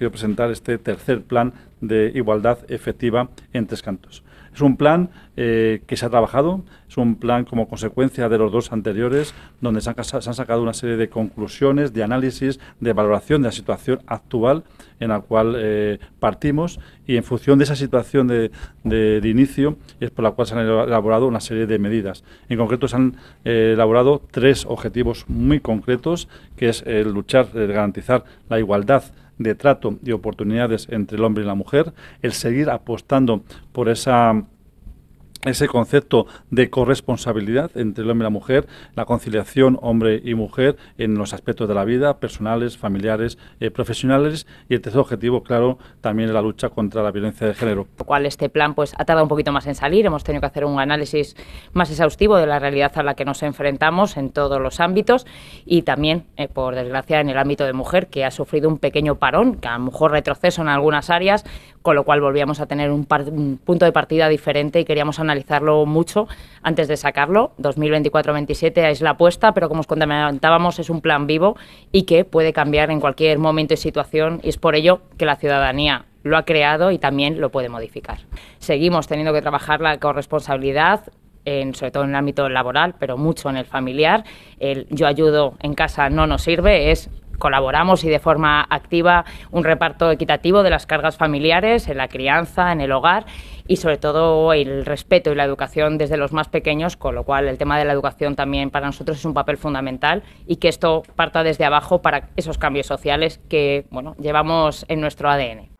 quiero presentar este tercer plan de igualdad efectiva en Tres Cantos. Es un plan eh, que se ha trabajado, es un plan como consecuencia de los dos anteriores, donde se han, sacado una serie de conclusiones, de análisis, de valoración de la situación actual en la cual eh, partimos y en función de esa situación de, inicio es por la cual se han elaborado una serie de medidas. En concreto se han eh, elaborado tres objetivos muy concretos, que es el luchar, el garantizar la igualdad de trato y oportunidades entre el hombre y la mujer, el seguir apostando por esa ese concepto de corresponsabilidad entre el hombre y la mujer, la conciliación hombre y mujer en los aspectos de la vida, personales, familiares, eh, profesionales y el tercer objetivo, claro, también es la lucha contra la violencia de género. Lo cual este plan pues ha tardado un poquito más en salir, hemos tenido que hacer un análisis más exhaustivo de la realidad a la que nos enfrentamos en todos los ámbitos y también, eh, por desgracia, en el ámbito de mujer que ha sufrido un pequeño parón, que a lo mejor retroceso en algunas áreas, con lo cual volvíamos a tener un, punto de partida diferente y queríamos analizarlo mucho antes de sacarlo. 2024-27 es la apuesta, pero como os contábamos, es un plan vivo y que puede cambiar en cualquier momento y situación. Y es por ello que la ciudadanía lo ha creado y también lo puede modificar. Seguimos teniendo que trabajar la corresponsabilidad, sobre todo en el ámbito laboral, pero mucho en el familiar. El yo ayudo en casa no nos sirve, es colaboramos y de forma activa un reparto equitativo de las cargas familiares en la crianza, en el hogar y sobre todo el respeto y la educación desde los más pequeños, con lo cual el tema de la educación también para nosotros es un papel fundamental y que esto parta desde abajo para esos cambios sociales que bueno, llevamos en nuestro ADN.